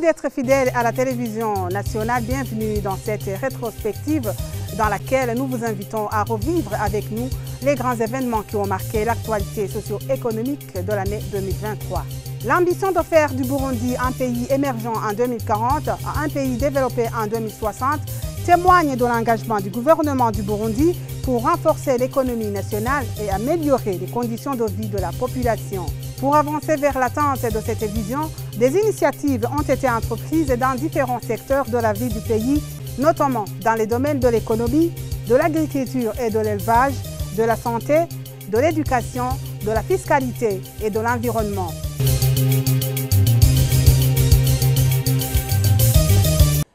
d'être fidèle à la télévision nationale. Bienvenue dans cette rétrospective dans laquelle nous vous invitons à revivre avec nous les grands événements qui ont marqué l'actualité socio-économique de l'année 2023. L'ambition de faire du Burundi un pays émergent en 2040 à un pays développé en 2060 témoigne de l'engagement du gouvernement du Burundi pour renforcer l'économie nationale et améliorer les conditions de vie de la population. Pour avancer vers l'atteinte de cette vision, des initiatives ont été entreprises dans différents secteurs de la vie du pays, notamment dans les domaines de l'économie, de l'agriculture et de l'élevage, de la santé, de l'éducation, de la fiscalité et de l'environnement.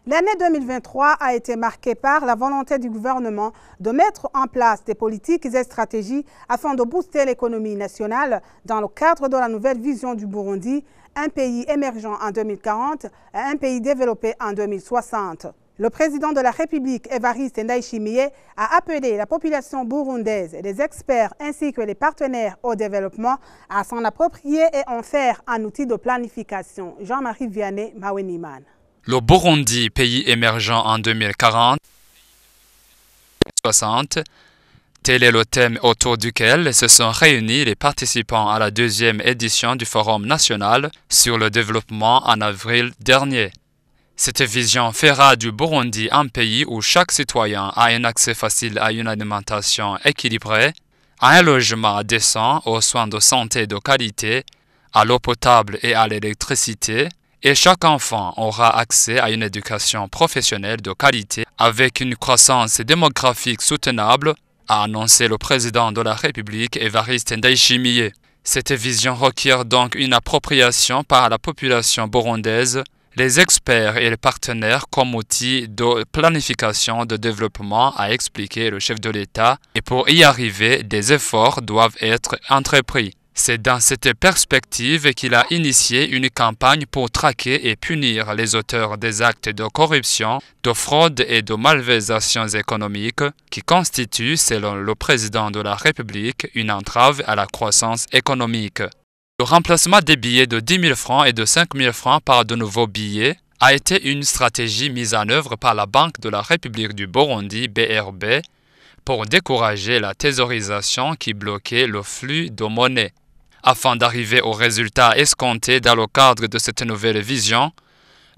L'année 2023 a été marquée par la volonté du gouvernement de mettre en place des politiques et stratégies afin de booster l'économie nationale dans le cadre de la nouvelle vision du Burundi, un pays émergent en 2040 et un pays développé en 2060. Le président de la République, évariste Ndayishimiye, a appelé la population burundaise les experts ainsi que les partenaires au développement à s'en approprier et en faire un outil de planification. Jean-Marie Vianney, Maweniman. Le Burundi, pays émergent en 2040, 60, tel est le thème autour duquel se sont réunis les participants à la deuxième édition du Forum national sur le développement en avril dernier. Cette vision fera du Burundi un pays où chaque citoyen a un accès facile à une alimentation équilibrée, à un logement décent, aux soins de santé de qualité, à l'eau potable et à l'électricité, et chaque enfant aura accès à une éducation professionnelle de qualité avec une croissance démographique soutenable, a annoncé le président de la République Évariste Ndayishimiye. Cette vision requiert donc une appropriation par la population burundaise, les experts et les partenaires comme outil de planification de développement, a expliqué le chef de l'État, et pour y arriver, des efforts doivent être entrepris. C'est dans cette perspective qu'il a initié une campagne pour traquer et punir les auteurs des actes de corruption, de fraude et de malversations économiques qui constituent, selon le président de la République, une entrave à la croissance économique. Le remplacement des billets de 10 000 francs et de 5 000 francs par de nouveaux billets a été une stratégie mise en œuvre par la Banque de la République du Burundi, BRB, pour décourager la thésaurisation qui bloquait le flux de monnaie. Afin d'arriver au résultat escompté dans le cadre de cette nouvelle vision,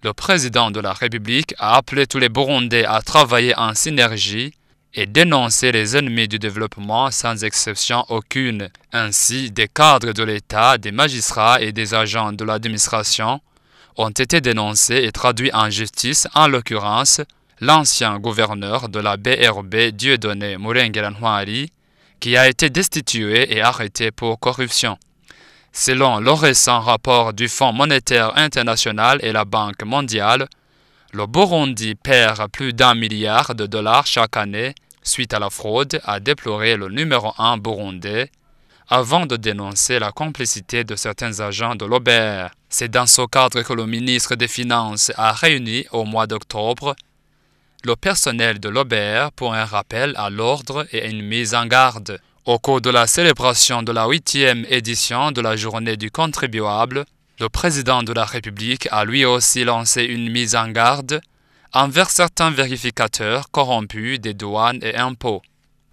le président de la République a appelé tous les Burundais à travailler en synergie et dénoncer les ennemis du développement sans exception aucune. Ainsi, des cadres de l'État, des magistrats et des agents de l'administration ont été dénoncés et traduits en justice, en l'occurrence, l'ancien gouverneur de la BRB Dieudonné Mourengelanwari, qui a été destitué et arrêté pour corruption. Selon le récent rapport du Fonds monétaire international et la Banque mondiale, le Burundi perd plus d'un milliard de dollars chaque année suite à la fraude, a déploré le numéro 1 burundais, avant de dénoncer la complicité de certains agents de l'Aubert. C'est dans ce cadre que le ministre des Finances a réuni au mois d'octobre le personnel de l'Aubert pour un rappel à l'ordre et une mise en garde. Au cours de la célébration de la huitième édition de la Journée du contribuable, le président de la République a lui aussi lancé une mise en garde envers certains vérificateurs corrompus des douanes et impôts.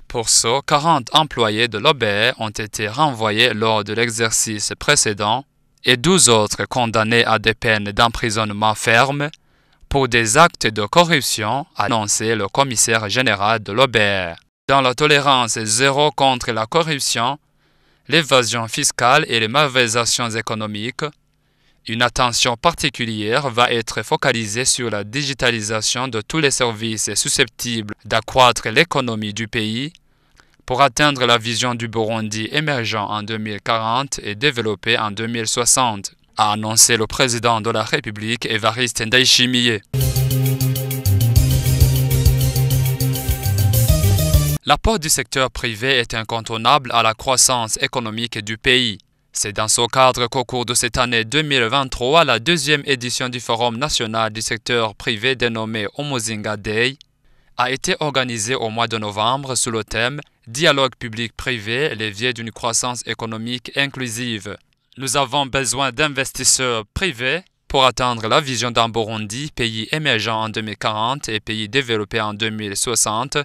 Pour ce, 40 employés de l'OBE ont été renvoyés lors de l'exercice précédent et 12 autres condamnés à des peines d'emprisonnement ferme pour des actes de corruption, annoncé le commissaire général de l'OBE dans la tolérance zéro contre la corruption, l'évasion fiscale et les mauvaises actions économiques, une attention particulière va être focalisée sur la digitalisation de tous les services susceptibles d'accroître l'économie du pays pour atteindre la vision du Burundi émergent en 2040 et développé en 2060, a annoncé le président de la République Évariste Ndayishimiye. L'apport du secteur privé est incontournable à la croissance économique du pays. C'est dans ce cadre qu'au cours de cette année 2023, la deuxième édition du Forum national du secteur privé dénommé Omozinga Day a été organisée au mois de novembre sous le thème Dialogue public-privé, levier d'une croissance économique inclusive. Nous avons besoin d'investisseurs privés pour atteindre la vision d'un Burundi, pays émergent en 2040 et pays développé en 2060,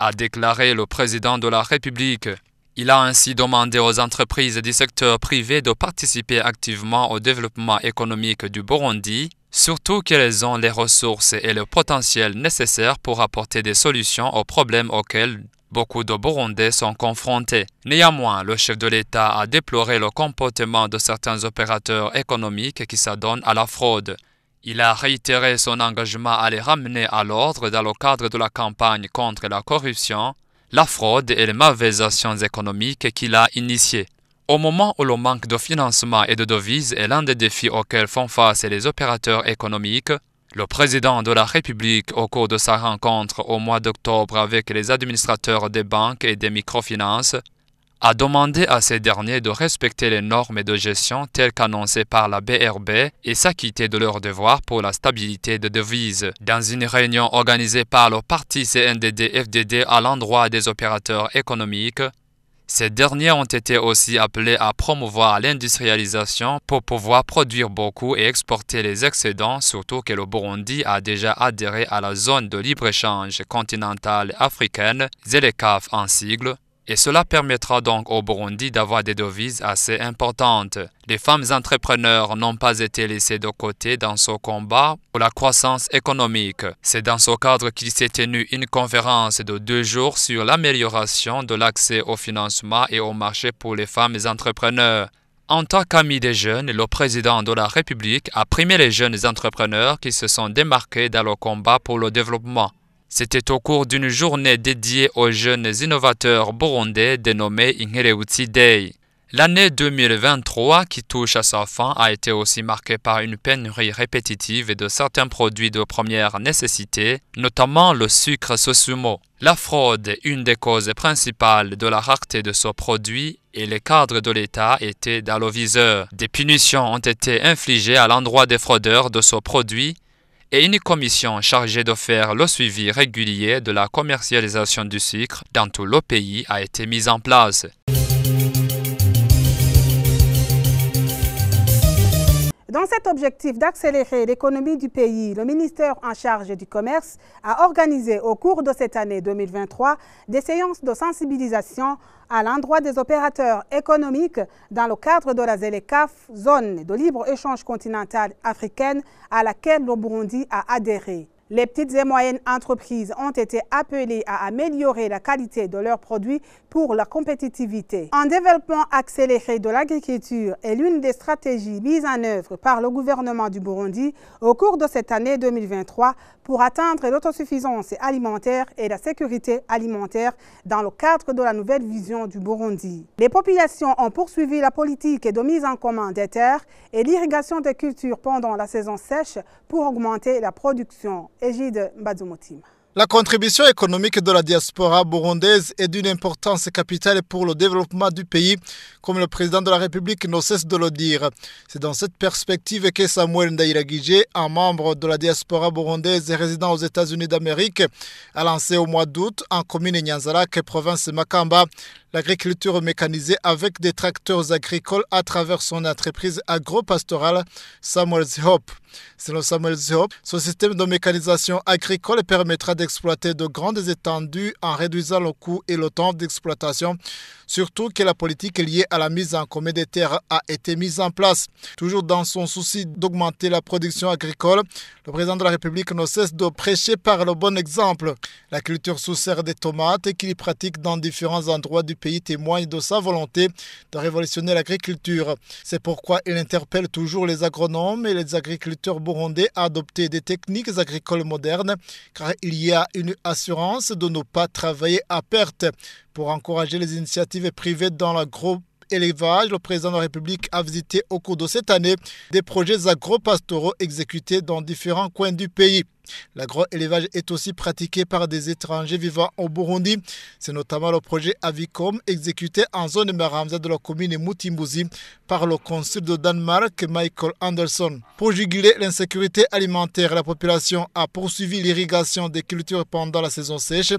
a déclaré le président de la République. Il a ainsi demandé aux entreprises du secteur privé de participer activement au développement économique du Burundi, surtout qu'elles ont les ressources et le potentiel nécessaires pour apporter des solutions aux problèmes auxquels Beaucoup de Burundais sont confrontés. Néanmoins, le chef de l'État a déploré le comportement de certains opérateurs économiques qui s'adonnent à la fraude. Il a réitéré son engagement à les ramener à l'ordre dans le cadre de la campagne contre la corruption, la fraude et les mauvaises actions économiques qu'il a initiées. Au moment où le manque de financement et de devises est l'un des défis auxquels font face les opérateurs économiques, le président de la République, au cours de sa rencontre au mois d'octobre avec les administrateurs des banques et des microfinances, a demandé à ces derniers de respecter les normes de gestion telles qu'annoncées par la BRB et s'acquitter de leurs devoirs pour la stabilité de devises. Dans une réunion organisée par le parti CNDD-FDD à l'endroit des opérateurs économiques, ces derniers ont été aussi appelés à promouvoir l'industrialisation pour pouvoir produire beaucoup et exporter les excédents, surtout que le Burundi a déjà adhéré à la zone de libre-échange continentale africaine, ZELECAF en sigle, et cela permettra donc au Burundi d'avoir des devises assez importantes. Les femmes entrepreneurs n'ont pas été laissées de côté dans ce combat pour la croissance économique. C'est dans ce cadre qu'il s'est tenu une conférence de deux jours sur l'amélioration de l'accès au financement et au marché pour les femmes entrepreneurs. En tant qu'ami des jeunes, le président de la République a primé les jeunes entrepreneurs qui se sont démarqués dans le combat pour le développement. C'était au cours d'une journée dédiée aux jeunes innovateurs burundais dénommée Inhereuti Day. L'année 2023, qui touche à sa fin, a été aussi marquée par une pénurie répétitive de certains produits de première nécessité, notamment le sucre Sosumo. La fraude, est une des causes principales de la rareté de ce produit, et les cadres de l'État étaient dans le viseur. Des punitions ont été infligées à l'endroit des fraudeurs de ce produit, et une commission chargée de faire le suivi régulier de la commercialisation du sucre dans tout le pays a été mise en place. Dans cet objectif d'accélérer l'économie du pays, le ministère en charge du commerce a organisé au cours de cette année 2023 des séances de sensibilisation à l'endroit des opérateurs économiques dans le cadre de la ZELECAF, zone de libre-échange continental africaine à laquelle le Burundi a adhéré. Les petites et moyennes entreprises ont été appelées à améliorer la qualité de leurs produits pour la compétitivité. Un développement accéléré de l'agriculture est l'une des stratégies mises en œuvre par le gouvernement du Burundi au cours de cette année 2023 pour atteindre l'autosuffisance alimentaire et la sécurité alimentaire dans le cadre de la nouvelle vision du Burundi. Les populations ont poursuivi la politique de mise en commun des terres et l'irrigation des cultures pendant la saison sèche pour augmenter la production. Égide la contribution économique de la diaspora burundaise est d'une importance capitale pour le développement du pays, comme le président de la République ne cesse de le dire. C'est dans cette perspective que Samuel Ndairagije, un membre de la diaspora burundaise et résident aux États-Unis d'Amérique, a lancé au mois d'août en commune Nyanzarak, province Makamba, L'agriculture mécanisée avec des tracteurs agricoles à travers son entreprise agropastorale, pastorale Samuel Hope. Selon Samuel Hope, ce système de mécanisation agricole permettra d'exploiter de grandes étendues en réduisant le coût et le temps d'exploitation surtout que la politique liée à la mise en commun des terres a été mise en place. Toujours dans son souci d'augmenter la production agricole, le président de la République ne cesse de prêcher par le bon exemple. La culture sous serre des tomates qu'il pratique dans différents endroits du pays témoigne de sa volonté de révolutionner l'agriculture. C'est pourquoi il interpelle toujours les agronomes et les agriculteurs burundais à adopter des techniques agricoles modernes car il y a une assurance de ne pas travailler à perte pour encourager les initiatives et privées dans le élevage, le président de la République a visité au cours de cette année des projets agro-pastoraux exécutés dans différents coins du pays. L'agro-élevage est aussi pratiqué par des étrangers vivant au Burundi. C'est notamment le projet Avicom exécuté en zone Maramza de la commune Mutimbuzi par le consul de Danemark Michael Anderson. Pour juguler l'insécurité alimentaire, la population a poursuivi l'irrigation des cultures pendant la saison sèche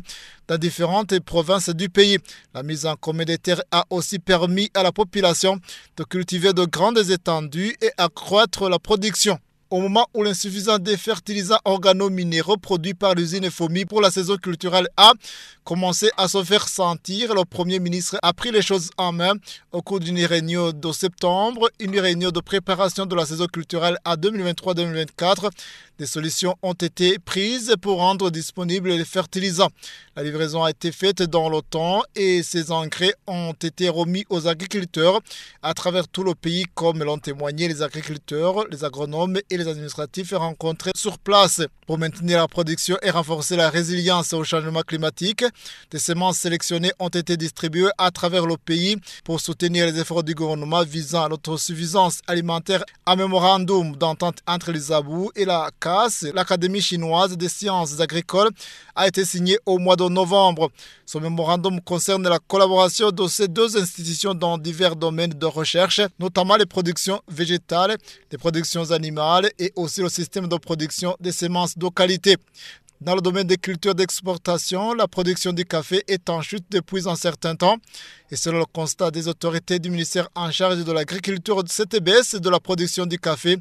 dans différentes provinces du pays. La mise en commun des terres a aussi permis à la population de cultiver de grandes étendues et accroître la production. Au moment où l'insuffisance des fertilisants minéraux produits par l'usine FOMI pour la saison culturelle a commencé à se faire sentir, le Premier ministre a pris les choses en main au cours d'une réunion de septembre, une réunion de préparation de la saison culturelle à 2023-2024. Des solutions ont été prises pour rendre disponibles les fertilisants. La livraison a été faite dans le temps et ces engrais ont été remis aux agriculteurs à travers tout le pays, comme l'ont témoigné les agriculteurs, les agronomes et les administratifs rencontrés sur place. Pour maintenir la production et renforcer la résilience au changement climatique, des semences sélectionnées ont été distribuées à travers le pays pour soutenir les efforts du gouvernement visant à l'autosuffisance alimentaire. Un mémorandum d'entente entre les abous et la l'Académie chinoise des sciences agricoles, a été signée au mois de novembre. Ce mémorandum concerne la collaboration de ces deux institutions dans divers domaines de recherche, notamment les productions végétales, les productions animales et aussi le système de production des semences de qualité. Dans le domaine des cultures d'exportation, la production du café est en chute depuis un certain temps. Et selon le constat des autorités du ministère en charge de l'agriculture de cette baisse de la production du café,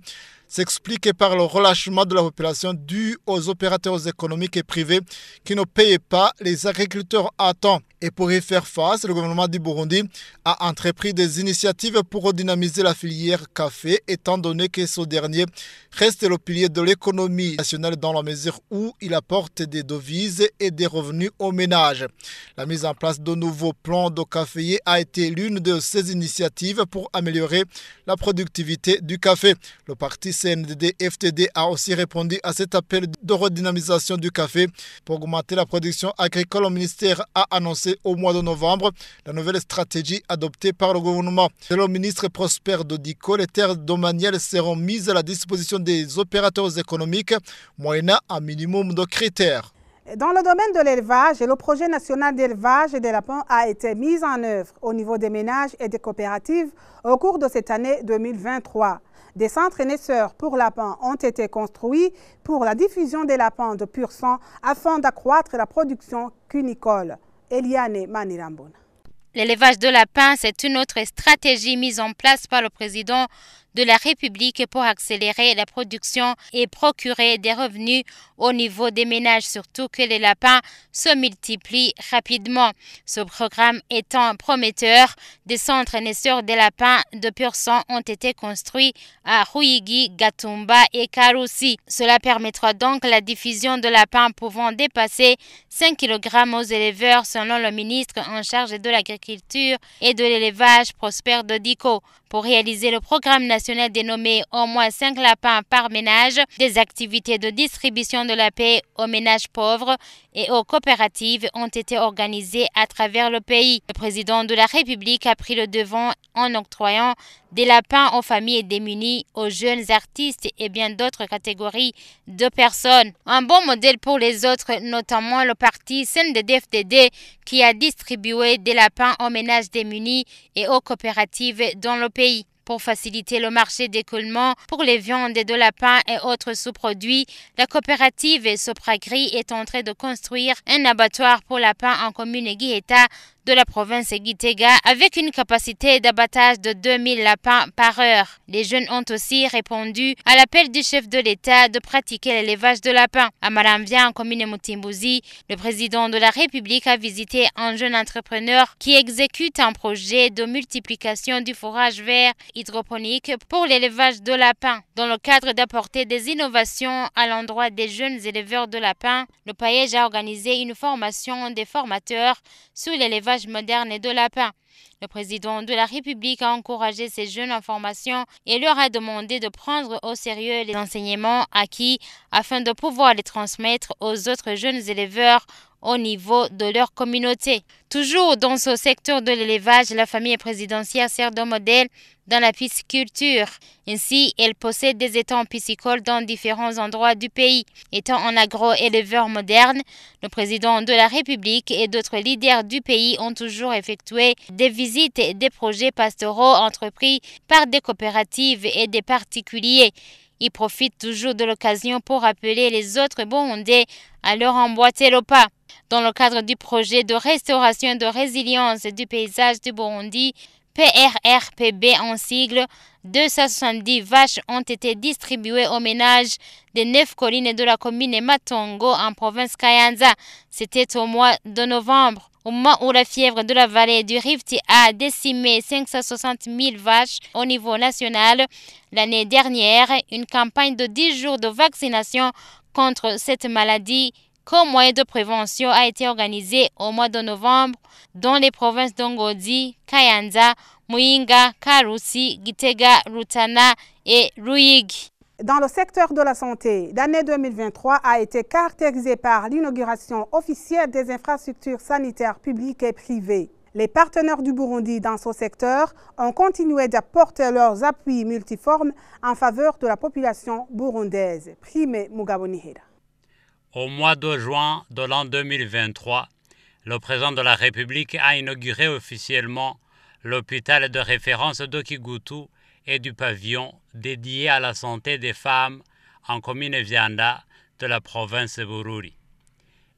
S'expliquer par le relâchement de la population dû aux opérateurs économiques et privés qui ne payaient pas les agriculteurs à temps. Et pour y faire face, le gouvernement du Burundi a entrepris des initiatives pour redynamiser la filière café, étant donné que ce dernier reste le pilier de l'économie nationale dans la mesure où il apporte des devises et des revenus aux ménages. La mise en place de nouveaux plans de caféiers a été l'une de ces initiatives pour améliorer la productivité du café. Le parti CNDD-FTD a aussi répondu à cet appel de redynamisation du café. Pour augmenter la production agricole, le ministère a annoncé au mois de novembre la nouvelle stratégie adoptée par le gouvernement. Selon le ministre Prosper Dodico, les terres domaniales seront mises à la disposition des opérateurs économiques, moyennant un minimum de critères. Dans le domaine de l'élevage, le projet national d'élevage des lapins a été mis en œuvre au niveau des ménages et des coopératives au cours de cette année 2023. Des centres naisseurs pour lapins ont été construits pour la diffusion des lapins de pur sang afin d'accroître la production cunicole. Eliane Manirambona. L'élevage de lapins, c'est une autre stratégie mise en place par le président de la République pour accélérer la production et procurer des revenus au niveau des ménages, surtout que les lapins se multiplient rapidement. Ce programme étant prometteur, des centres naisseurs des lapins de pur sang ont été construits à Ruigi, Gatumba et Karusi. Cela permettra donc la diffusion de lapins pouvant dépasser 5 kg aux éleveurs selon le ministre en charge de l'agriculture et de l'élevage Prosper dico Pour réaliser le programme national dénommé au moins 5 lapins par ménage, des activités de distribution de la paix aux ménages pauvres et aux coopératives ont été organisées à travers le pays. Le président de la République a pris le devant en octroyant des lapins aux familles démunies, aux jeunes artistes et bien d'autres catégories de personnes. Un bon modèle pour les autres, notamment le parti CNDD-FDD qui a distribué des lapins aux ménages démunis et aux coopératives dans le pays. Pour faciliter le marché d'écoulement pour les viandes de lapins et autres sous-produits, la coopérative Sopragri est en train de construire un abattoir pour lapins en commune Guéta de la province Gitega avec une capacité d'abattage de 2000 lapins par heure. Les jeunes ont aussi répondu à l'appel du chef de l'État de pratiquer l'élevage de lapins. À Maramvia, en commune Mutimbuzi, le président de la République a visité un jeune entrepreneur qui exécute un projet de multiplication du forage vert hydroponique pour l'élevage de lapins. Dans le cadre d'apporter des innovations à l'endroit des jeunes éleveurs de lapins, le paillage a organisé une formation des formateurs sur l'élevage moderne et de lapins. Le président de la République a encouragé ces jeunes en formation et leur a demandé de prendre au sérieux les enseignements acquis afin de pouvoir les transmettre aux autres jeunes éleveurs au niveau de leur communauté. Toujours dans ce secteur de l'élevage, la famille présidentielle sert de modèle dans la pisciculture. Ainsi, elle possède des étangs piscicoles dans différents endroits du pays. Étant un agro-éleveur moderne, le président de la République et d'autres leaders du pays ont toujours effectué des visites et des projets pastoraux entrepris par des coopératives et des particuliers. Ils profitent toujours de l'occasion pour appeler les autres bondés à leur emboîter le pas dans le cadre du projet de restauration de résilience du paysage du Burundi, PRRPB en sigle, 270 vaches ont été distribuées aux ménages des neuf collines de la commune Matongo en province Kayanza. C'était au mois de novembre. Au moment où la fièvre de la vallée du Rift a décimé 560 000 vaches au niveau national, l'année dernière, une campagne de 10 jours de vaccination contre cette maladie comme moyen de prévention a été organisé au mois de novembre dans les provinces d'Ongodi, Kayanza, Muinga, Karusi, Gitega, Rutana et Ruig. Dans le secteur de la santé, l'année 2023 a été caractérisée par l'inauguration officielle des infrastructures sanitaires publiques et privées. Les partenaires du Burundi dans ce secteur ont continué d'apporter leurs appuis multiformes en faveur de la population burundaise. Prime Mugabonihira. Au mois de juin de l'an 2023, le président de la République a inauguré officiellement l'hôpital de référence de Kigutu et du pavillon dédié à la santé des femmes en commune Vianda de la province Bururi.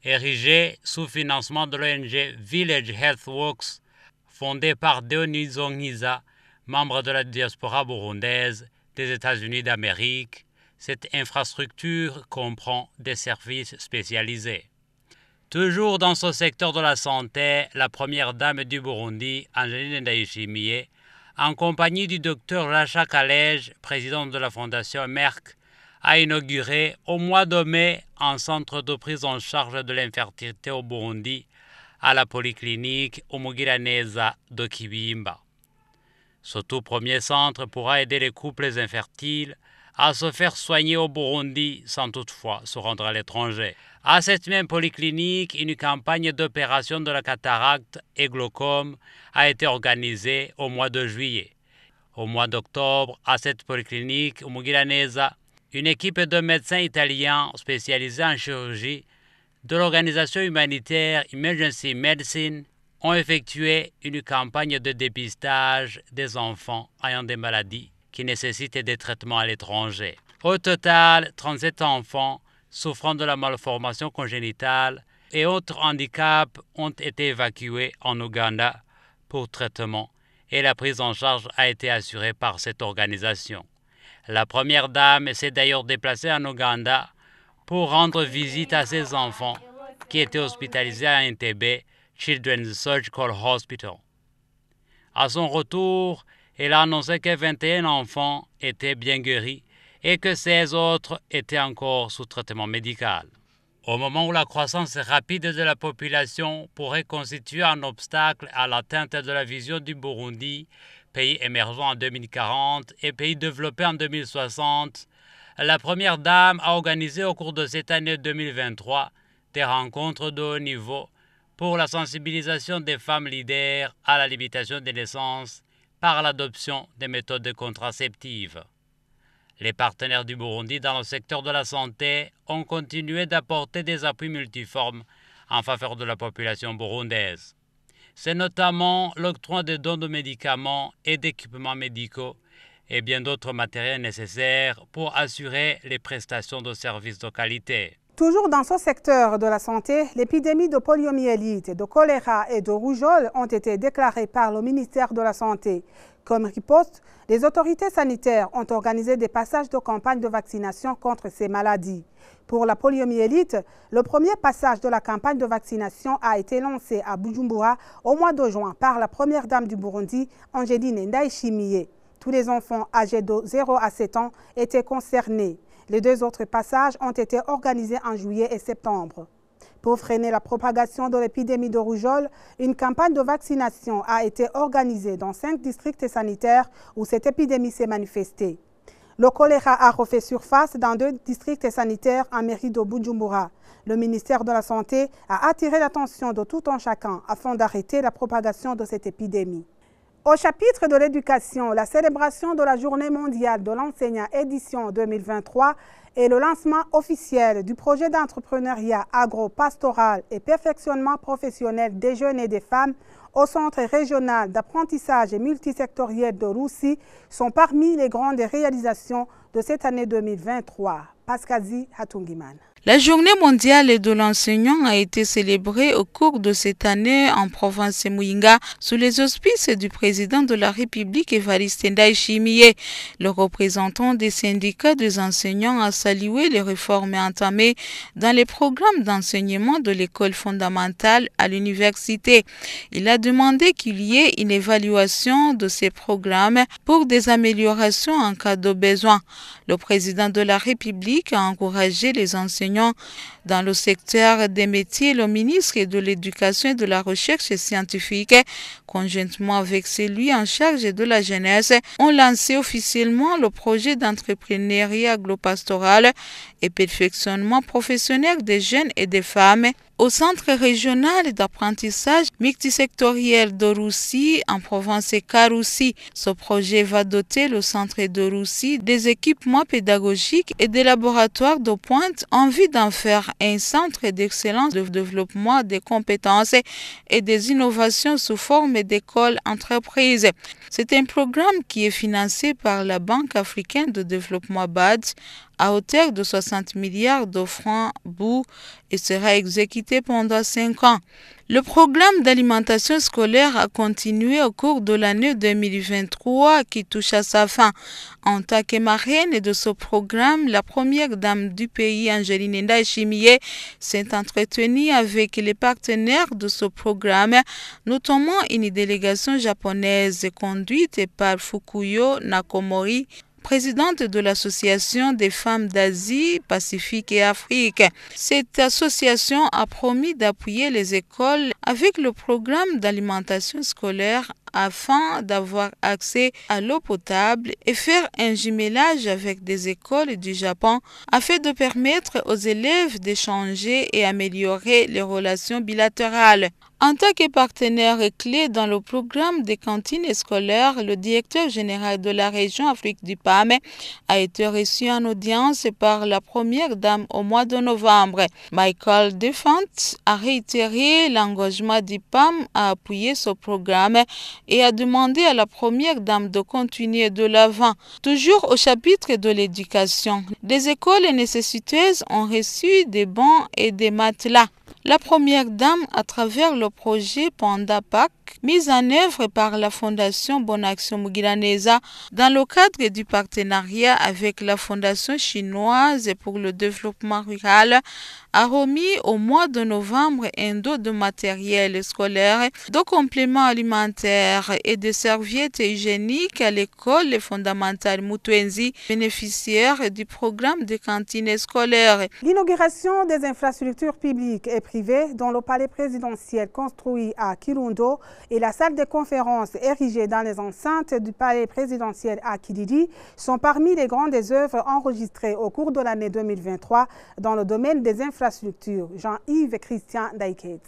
Érigé sous financement de l'ONG Village Health Works, fondé par Dionyso Niza, membre de la diaspora burundaise des États-Unis d'Amérique, cette infrastructure comprend des services spécialisés. Toujours dans ce secteur de la santé, la première dame du Burundi, Angeline Ndayishimiye, en compagnie du docteur Racha Kalej, président de la fondation Merck, a inauguré au mois de mai un centre de prise en charge de l'infertilité au Burundi à la polyclinique Umugiraneza de Kibimba. Ce tout premier centre pourra aider les couples infertiles à se faire soigner au Burundi sans toutefois se rendre à l'étranger. À cette même polyclinique, une campagne d'opération de la cataracte et glaucome a été organisée au mois de juillet. Au mois d'octobre, à cette polyclinique mugiranesa, une équipe de médecins italiens spécialisés en chirurgie de l'organisation humanitaire Emergency Medicine ont effectué une campagne de dépistage des enfants ayant des maladies qui nécessitent des traitements à l'étranger. Au total, 37 enfants souffrant de la malformation congénitale et autres handicaps ont été évacués en Ouganda pour traitement et la prise en charge a été assurée par cette organisation. La première dame s'est d'ailleurs déplacée en Ouganda pour rendre visite à ses enfants qui étaient hospitalisés à NTB, Children's Surgical Hospital. À son retour, elle a annoncé que 21 enfants étaient bien guéris et que 16 autres étaient encore sous traitement médical. Au moment où la croissance rapide de la population pourrait constituer un obstacle à l'atteinte de la vision du Burundi, pays émergent en 2040 et pays développé en 2060, la Première Dame a organisé au cours de cette année 2023 des rencontres de haut niveau pour la sensibilisation des femmes leaders à la limitation des naissances par l'adoption des méthodes contraceptives. Les partenaires du Burundi dans le secteur de la santé ont continué d'apporter des appuis multiformes en faveur de la population burundaise. C'est notamment l'octroi des dons de médicaments et d'équipements médicaux et bien d'autres matériels nécessaires pour assurer les prestations de services de qualité. Toujours dans ce secteur de la santé, l'épidémie de poliomyélite, de choléra et de rougeole ont été déclarées par le ministère de la Santé. Comme riposte, les autorités sanitaires ont organisé des passages de campagne de vaccination contre ces maladies. Pour la poliomyélite, le premier passage de la campagne de vaccination a été lancé à Bujumbura au mois de juin par la première dame du Burundi, Angéline Ndaishimiye. Tous les enfants âgés de 0 à 7 ans étaient concernés. Les deux autres passages ont été organisés en juillet et septembre. Pour freiner la propagation de l'épidémie de rougeole, une campagne de vaccination a été organisée dans cinq districts sanitaires où cette épidémie s'est manifestée. Le choléra a refait surface dans deux districts sanitaires en mairie de Bujumbura. Le ministère de la Santé a attiré l'attention de tout un chacun afin d'arrêter la propagation de cette épidémie. Au chapitre de l'éducation, la célébration de la Journée mondiale de l'enseignant édition 2023 et le lancement officiel du projet d'entrepreneuriat agro-pastoral et perfectionnement professionnel des jeunes et des femmes au Centre régional d'apprentissage et multisectoriel de Roussi sont parmi les grandes réalisations de cette année 2023. Pascasi Hatungiman. La journée mondiale de l'enseignant a été célébrée au cours de cette année en province Mouinga sous les auspices du président de la République Evariste Ndaï Chimie. Le représentant des syndicats des enseignants a salué les réformes entamées dans les programmes d'enseignement de l'école fondamentale à l'université. Il a demandé qu'il y ait une évaluation de ces programmes pour des améliorations en cas de besoin. Le président de la République a encouragé les enseignants dans le secteur des métiers, le ministre de l'Éducation et de la Recherche scientifique, conjointement avec celui en charge de la jeunesse, ont lancé officiellement le projet d'entrepreneuriat agropastoral et perfectionnement professionnel des jeunes et des femmes au centre régional d'apprentissage multisectoriel de Russie, en province Karoussi, ce projet va doter le centre de Russie des équipements pédagogiques et des laboratoires de pointe en vue d'en faire un centre d'excellence de développement des compétences et des innovations sous forme d'école entreprises. C'est un programme qui est financé par la Banque africaine de développement BAD à hauteur de 60 milliards de francs bout et sera exécuté pendant 5 ans. Le programme d'alimentation scolaire a continué au cours de l'année 2023 qui touche à sa fin. En tant que marraine de ce programme, la première dame du pays, Angeline Ndachimie, s'est entretenue avec les partenaires de ce programme, notamment une délégation japonaise conduite par Fukuyo Nakomori présidente de l'Association des femmes d'Asie, Pacifique et Afrique. Cette association a promis d'appuyer les écoles avec le programme d'alimentation scolaire afin d'avoir accès à l'eau potable et faire un jumelage avec des écoles du Japon afin de permettre aux élèves d'échanger et améliorer les relations bilatérales. En tant que partenaire clé dans le programme des cantines scolaires, le directeur général de la région Afrique du PAM a été reçu en audience par la première dame au mois de novembre. Michael Defant a réitéré l'engagement du PAM à appuyer ce programme et a demandé à la première dame de continuer de l'avant. Toujours au chapitre de l'éducation, des écoles nécessiteuses ont reçu des bancs et des matelas. La première dame, à travers le projet Panda pac mis en œuvre par la Fondation Action Mugiranesa dans le cadre du partenariat avec la Fondation chinoise pour le développement rural, a remis au mois de novembre un dos de matériel scolaire, de compléments alimentaires et de serviettes hygiéniques à l'école fondamentale Mutuenzi, bénéficiaire du programme de cantine scolaire. L'inauguration des infrastructures publiques est dont dans le palais présidentiel construit à Kilundo et la salle de conférence érigée dans les enceintes du palais présidentiel à Kididi sont parmi les grandes œuvres enregistrées au cours de l'année 2023 dans le domaine des infrastructures. Jean-Yves Christian Daiket.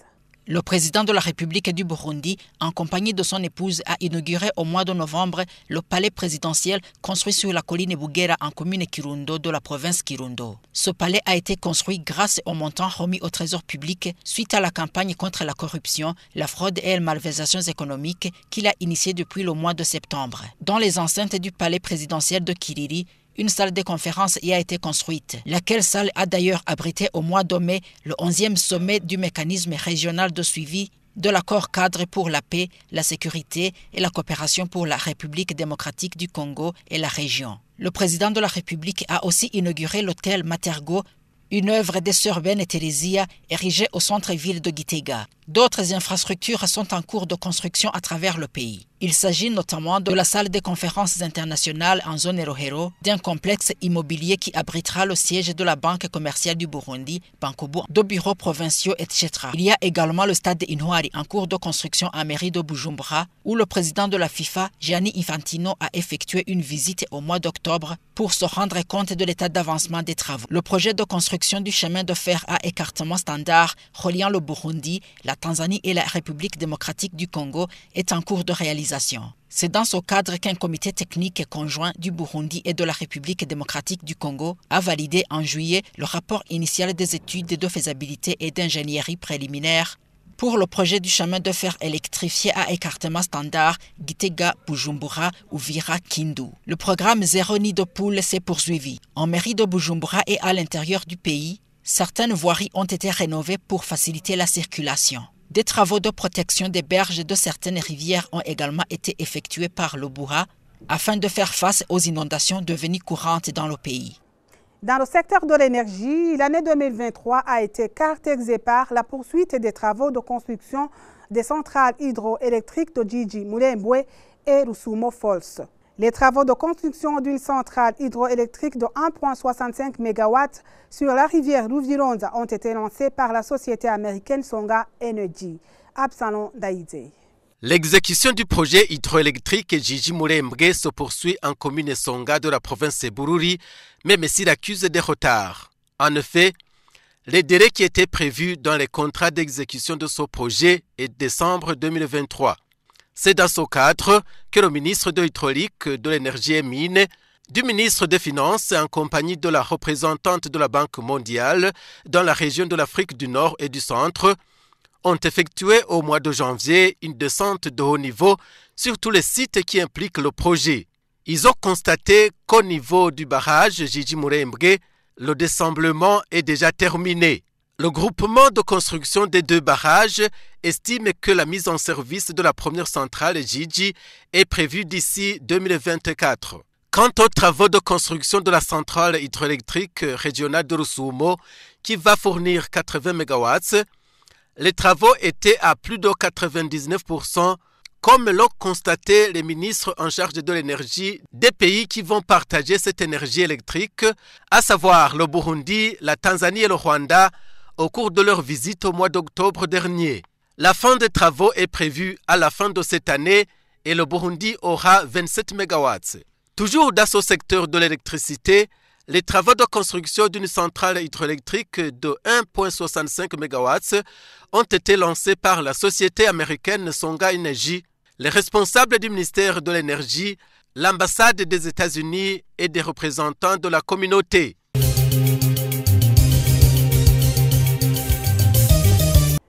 Le président de la République du Burundi, en compagnie de son épouse, a inauguré au mois de novembre le palais présidentiel construit sur la colline Bouguera en commune Kirundo de la province Kirundo. Ce palais a été construit grâce au montant remis au trésor public suite à la campagne contre la corruption, la fraude et les malversations économiques qu'il a initiée depuis le mois de septembre. Dans les enceintes du palais présidentiel de Kiriri, une salle de conférence y a été construite, laquelle salle a d'ailleurs abrité au mois de mai le 11e sommet du mécanisme régional de suivi de l'accord cadre pour la paix, la sécurité et la coopération pour la République démocratique du Congo et la région. Le président de la République a aussi inauguré l'hôtel Matergo, une œuvre des sœurs Ben Thérésia érigée au centre-ville de Gitega. D'autres infrastructures sont en cours de construction à travers le pays. Il s'agit notamment de la salle des conférences internationales en zone Erohero, d'un complexe immobilier qui abritera le siège de la Banque commerciale du Burundi, Bankobo, de bureaux provinciaux, etc. Il y a également le stade Inouari en cours de construction à mairie de Bujumbura, où le président de la FIFA, Gianni Infantino, a effectué une visite au mois d'octobre pour se rendre compte de l'état d'avancement des travaux. Le projet de construction du chemin de fer à écartement standard reliant le Burundi, la Tanzanie et la République démocratique du Congo est en cours de réalisation. C'est dans ce cadre qu'un comité technique conjoint du Burundi et de la République démocratique du Congo a validé en juillet le rapport initial des études de faisabilité et d'ingénierie préliminaire pour le projet du chemin de fer électrifié à écartement standard Gitega-Bujumbura ou Vira-Kindu. Le programme Zéro Nid de s'est poursuivi. En mairie de Bujumbura et à l'intérieur du pays, certaines voiries ont été rénovées pour faciliter la circulation. Des travaux de protection des berges de certaines rivières ont également été effectués par le afin de faire face aux inondations devenues courantes dans le pays. Dans le secteur de l'énergie, l'année 2023 a été caractérisée par la poursuite des travaux de construction des centrales hydroélectriques de Djidji, Moulembwe et Rusumo Falls. Les travaux de construction d'une centrale hydroélectrique de 1,65 MW sur la rivière Louvironza ont été lancés par la société américaine Songa Energy. Absalon Daïdé. L'exécution du projet hydroélectrique Gigi se poursuit en commune Songa de la province de Bururi, même s'il accuse des retards. En effet, les délais qui étaient prévus dans les contrats d'exécution de ce projet est décembre 2023. C'est dans ce cadre que le ministre de l'Hydraulique, de l'Énergie et Mines, du ministre des Finances en compagnie de la représentante de la Banque mondiale dans la région de l'Afrique du Nord et du Centre ont effectué au mois de janvier une descente de haut niveau sur tous les sites qui impliquent le projet. Ils ont constaté qu'au niveau du barrage Jijimure-Mbge, le désemblement est déjà terminé. Le groupement de construction des deux barrages estime que la mise en service de la première centrale Gigi est prévue d'ici 2024. Quant aux travaux de construction de la centrale hydroélectrique régionale de Rusumo, qui va fournir 80 MW, les travaux étaient à plus de 99%, comme l'ont constaté les ministres en charge de l'énergie des pays qui vont partager cette énergie électrique, à savoir le Burundi, la Tanzanie et le Rwanda, au cours de leur visite au mois d'octobre dernier. La fin des travaux est prévue à la fin de cette année et le Burundi aura 27 MW. Toujours dans ce secteur de l'électricité, les travaux de construction d'une centrale hydroélectrique de 1,65 MW ont été lancés par la société américaine Songa Energy, les responsables du ministère de l'Énergie, l'ambassade des États-Unis et des représentants de la communauté.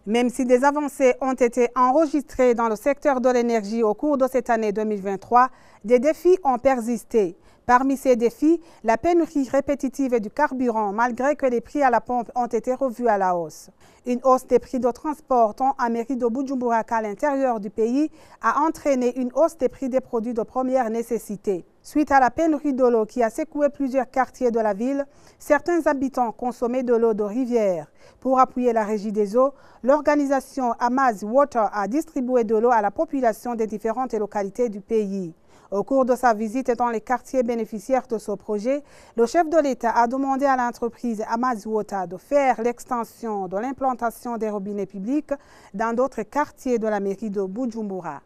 Même si des avancées ont été enregistrées dans le secteur de l'énergie au cours de cette année 2023, des défis ont persisté. Parmi ces défis, la pénurie répétitive du carburant, malgré que les prix à la pompe ont été revus à la hausse. Une hausse des prix de transport, en à de Bujumbura à l'intérieur du pays, a entraîné une hausse des prix des produits de première nécessité. Suite à la pénurie de l'eau qui a secoué plusieurs quartiers de la ville, certains habitants consommaient de l'eau de rivière. Pour appuyer la régie des eaux, l'organisation Amaz Water a distribué de l'eau à la population des différentes localités du pays. Au cours de sa visite dans les quartiers bénéficiaires de ce projet, le chef de l'État a demandé à l'entreprise Amaz Water de faire l'extension de l'implantation des robinets publics dans d'autres quartiers de la mairie de Bujumbura.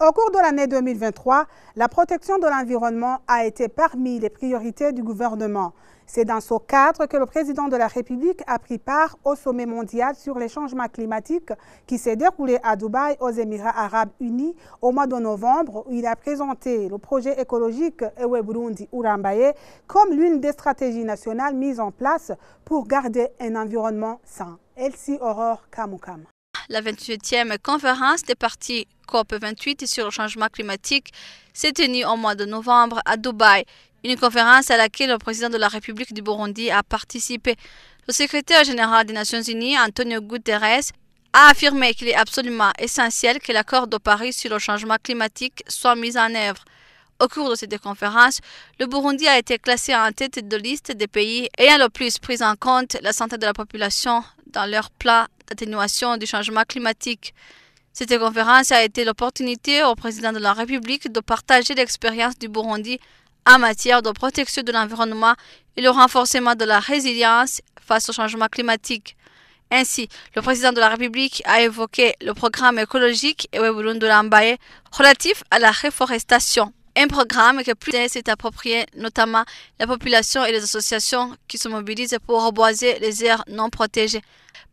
Au cours de l'année 2023, la protection de l'environnement a été parmi les priorités du gouvernement. C'est dans ce cadre que le président de la République a pris part au sommet mondial sur les changements climatiques qui s'est déroulé à Dubaï aux Émirats arabes unis au mois de novembre où il a présenté le projet écologique Ewe Burundi Urambaye comme l'une des stratégies nationales mises en place pour garder un environnement sain. Elsie Aurore Kamukama. La 28e conférence des partis COP28 sur le changement climatique s'est tenue au mois de novembre à Dubaï, une conférence à laquelle le président de la République du Burundi a participé. Le secrétaire général des Nations Unies, Antonio Guterres, a affirmé qu'il est absolument essentiel que l'accord de Paris sur le changement climatique soit mis en œuvre. Au cours de cette conférence, le Burundi a été classé en tête de liste des pays ayant le plus pris en compte la santé de la population dans leur plan d'atténuation du changement climatique. Cette conférence a été l'opportunité au président de la République de partager l'expérience du Burundi en matière de protection de l'environnement et le renforcement de la résilience face au changement climatique. Ainsi, le président de la République a évoqué le programme écologique de Lambaye relatif à la réforestation. Un programme que plus s'est approprié, notamment la population et les associations qui se mobilisent pour reboiser les aires non protégées.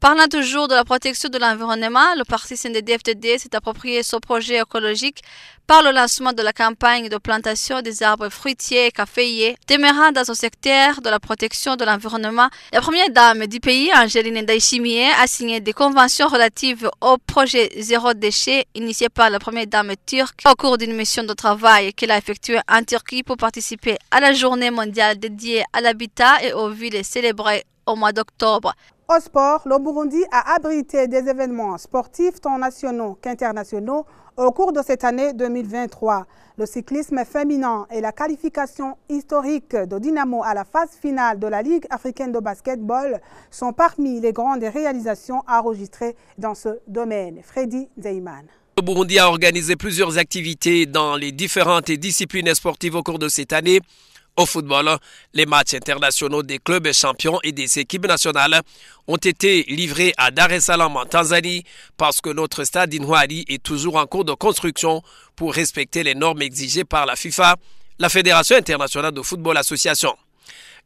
Parlant toujours de la protection de l'environnement, le parti cndd dftd s'est approprié ce projet écologique par le lancement de la campagne de plantation des arbres fruitiers et caféiers, Demeurant dans son secteur de la protection de l'environnement. La première dame du pays, Angeline Ndaishimie, a signé des conventions relatives au projet Zéro déchet initié par la première dame turque au cours d'une mission de travail qu'elle a effectuée en Turquie pour participer à la journée mondiale dédiée à l'habitat et aux villes célébrée au mois d'octobre. Au sport, le Burundi a abrité des événements sportifs tant nationaux qu'internationaux au cours de cette année 2023. Le cyclisme féminin et la qualification historique de Dynamo à la phase finale de la Ligue africaine de basketball sont parmi les grandes réalisations enregistrées dans ce domaine. Freddy Zeyman. Le Burundi a organisé plusieurs activités dans les différentes disciplines sportives au cours de cette année. Au football, les matchs internationaux des clubs champions et des équipes nationales ont été livrés à Dar es Salaam en Tanzanie parce que notre stade Huali est toujours en cours de construction pour respecter les normes exigées par la FIFA, la Fédération internationale de football association.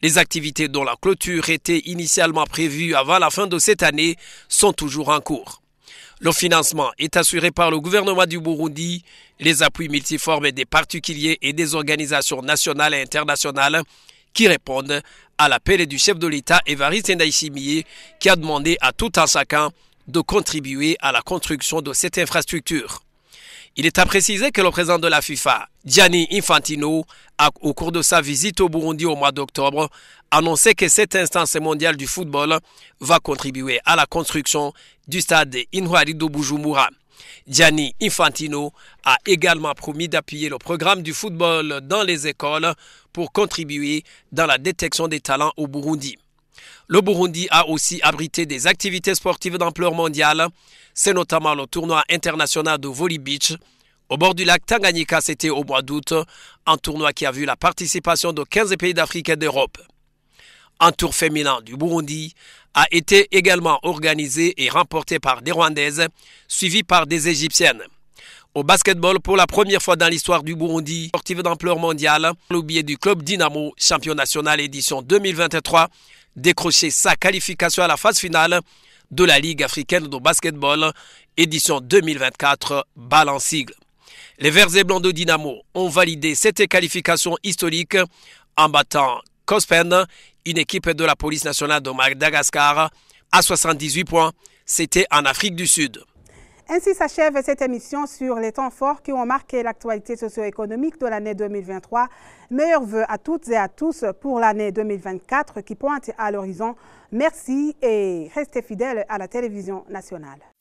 Les activités dont la clôture était initialement prévue avant la fin de cette année sont toujours en cours. Le financement est assuré par le gouvernement du Burundi. Les appuis multiformes des particuliers et des organisations nationales et internationales qui répondent à l'appel du chef de l'État Evariste Mie qui a demandé à tout un chacun de contribuer à la construction de cette infrastructure. Il est à préciser que le président de la FIFA, Gianni Infantino, a, au cours de sa visite au Burundi au mois d'octobre, annoncé que cette instance mondiale du football va contribuer à la construction du stade de Bujumura. Gianni Infantino a également promis d'appuyer le programme du football dans les écoles pour contribuer dans la détection des talents au Burundi. Le Burundi a aussi abrité des activités sportives d'ampleur mondiale. C'est notamment le tournoi international de volley beach au bord du lac Tanganyika, c'était au mois d'août, un tournoi qui a vu la participation de 15 pays d'Afrique et d'Europe. Un tour féminin du Burundi a été également organisé et remporté par des Rwandaises, suivi par des Égyptiennes. Au basketball, pour la première fois dans l'histoire du Burundi, sportive d'ampleur mondiale, le biais du club Dynamo, champion national édition 2023, décrocher sa qualification à la phase finale de la Ligue africaine de basketball édition 2024 sigle. Les Verts et Blancs de Dynamo ont validé cette qualification historique en battant Cospen, une équipe de la police nationale de Madagascar, à 78 points. C'était en Afrique du Sud. Ainsi s'achève cette émission sur les temps forts qui ont marqué l'actualité socio-économique de l'année 2023. Meilleurs vœux à toutes et à tous pour l'année 2024 qui pointe à l'horizon. Merci et restez fidèles à la télévision nationale.